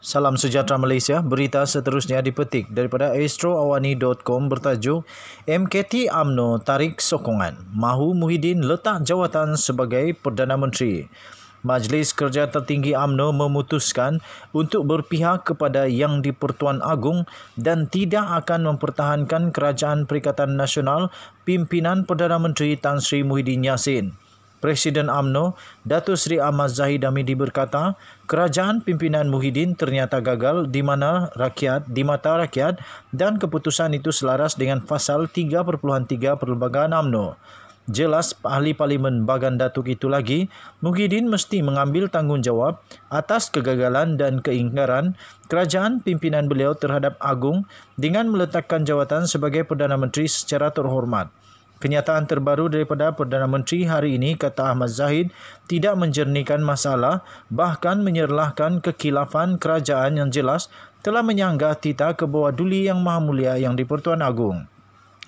Salam sejahtera Malaysia. Berita seterusnya dipetik daripada astroawani.com bertajuk MKT AMNO tarik sokongan. Mahu Muhyiddin letak jawatan sebagai Perdana Menteri. Majlis Kerja Tertinggi AMNO memutuskan untuk berpihak kepada Yang di-Pertuan Agong dan tidak akan mempertahankan Kerajaan Perikatan Nasional pimpinan Perdana Menteri Tan Sri Muhyiddin Yassin. Presiden AMNO Datuk Seri Ahmad Zahid Hamidi berkata, kerajaan pimpinan Muhyiddin ternyata gagal di mana rakyat di mata rakyat dan keputusan itu selaras dengan pasal 3.3 Perlembagaan AMNO. Jelas ahli parlimen Bagan Datuk itu lagi, Muhyiddin mesti mengambil tanggungjawab atas kegagalan dan keingkaran kerajaan pimpinan beliau terhadap Agung dengan meletakkan jawatan sebagai Perdana Menteri secara terhormat. Kenyataan terbaru daripada Perdana Menteri hari ini kata Ahmad Zahid tidak menjernihkan masalah bahkan menyerlahkan kekilafan kerajaan yang jelas telah menyanggah tita kebawaduli yang maha mulia yang di-Pertuan Agung.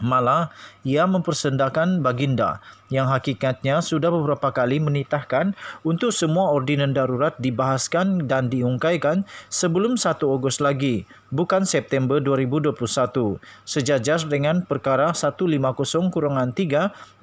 Malah ia mempersendakan baginda yang hakikatnya sudah beberapa kali menitahkan untuk semua ordinan darurat dibahaskan dan diungkaikan sebelum 1 Ogos lagi bukan September 2021. Sejajar dengan perkara 150-3,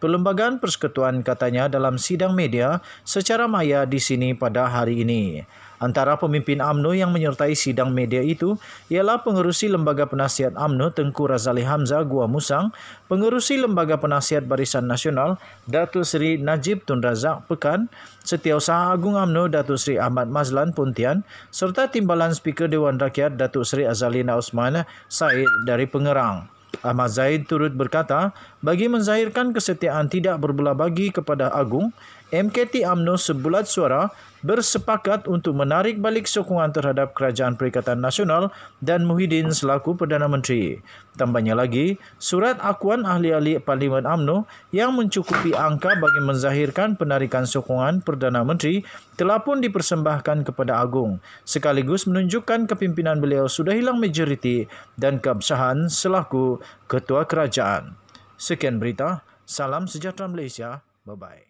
Perlembagaan Persekutuan katanya dalam sidang media secara maya di sini pada hari ini. Antara pemimpin AMNO yang menyertai sidang media itu ialah pengerusi Lembaga Penasihat AMNO Tengku Razali Hamzah Gua Musang, pengerusi Lembaga Penasihat Barisan Nasional Datuk Seri Najib Tun Razak Pekan, Setiausaha Agung AMNO Datuk Seri Ahmad Mazlan Puntian, serta Timbalan Speaker Dewan Rakyat Datuk Seri Azhar Azalina Osman Said dari Pengerang. Ahmad Zaid turut berkata, bagi menzahirkan kesetiaan tidak berbelah bagi kepada Agung, MKT UMNO sebulat suara bersepakat untuk menarik balik sokongan terhadap Kerajaan Perikatan Nasional dan Muhyiddin selaku Perdana Menteri. Tambahnya lagi, surat akuan ahli-ahli Parlimen UMNO yang mencukupi angka bagi menzahirkan penarikan sokongan Perdana Menteri telah pun dipersembahkan kepada Agung, sekaligus menunjukkan kepimpinan beliau sudah hilang majoriti dan keabsahan selaku Ketua Kerajaan. Sekian berita, salam sejahtera Malaysia, bye-bye.